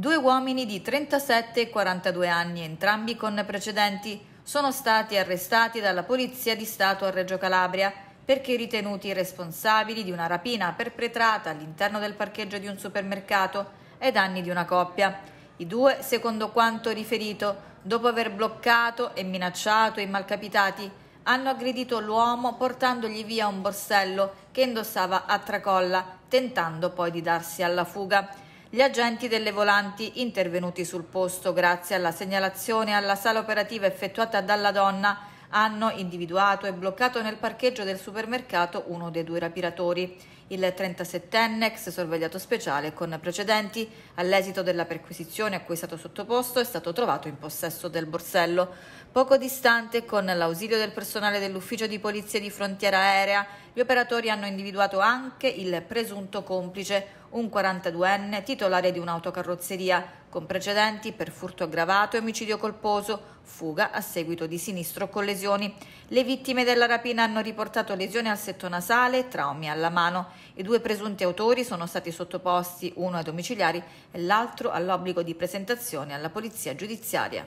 Due uomini di 37 e 42 anni, entrambi con precedenti, sono stati arrestati dalla Polizia di Stato a Reggio Calabria perché ritenuti responsabili di una rapina perpetrata all'interno del parcheggio di un supermercato ai danni di una coppia. I due, secondo quanto riferito, dopo aver bloccato e minacciato i malcapitati, hanno aggredito l'uomo portandogli via un borsello che indossava a tracolla, tentando poi di darsi alla fuga gli agenti delle volanti intervenuti sul posto grazie alla segnalazione alla sala operativa effettuata dalla donna hanno individuato e bloccato nel parcheggio del supermercato uno dei due rapiratori, il 37enne ex sorvegliato speciale con precedenti. All'esito della perquisizione a cui è stato sottoposto è stato trovato in possesso del borsello. Poco distante, con l'ausilio del personale dell'ufficio di polizia di frontiera aerea gli operatori hanno individuato anche il presunto complice, un 42enne titolare di un'autocarrozzeria, con precedenti per furto aggravato e omicidio colposo, fuga a seguito di sinistro con lesioni. Le vittime della rapina hanno riportato lesioni al setto nasale e traumi alla mano. I due presunti autori sono stati sottoposti, uno ai domiciliari e l'altro all'obbligo di presentazione alla polizia giudiziaria.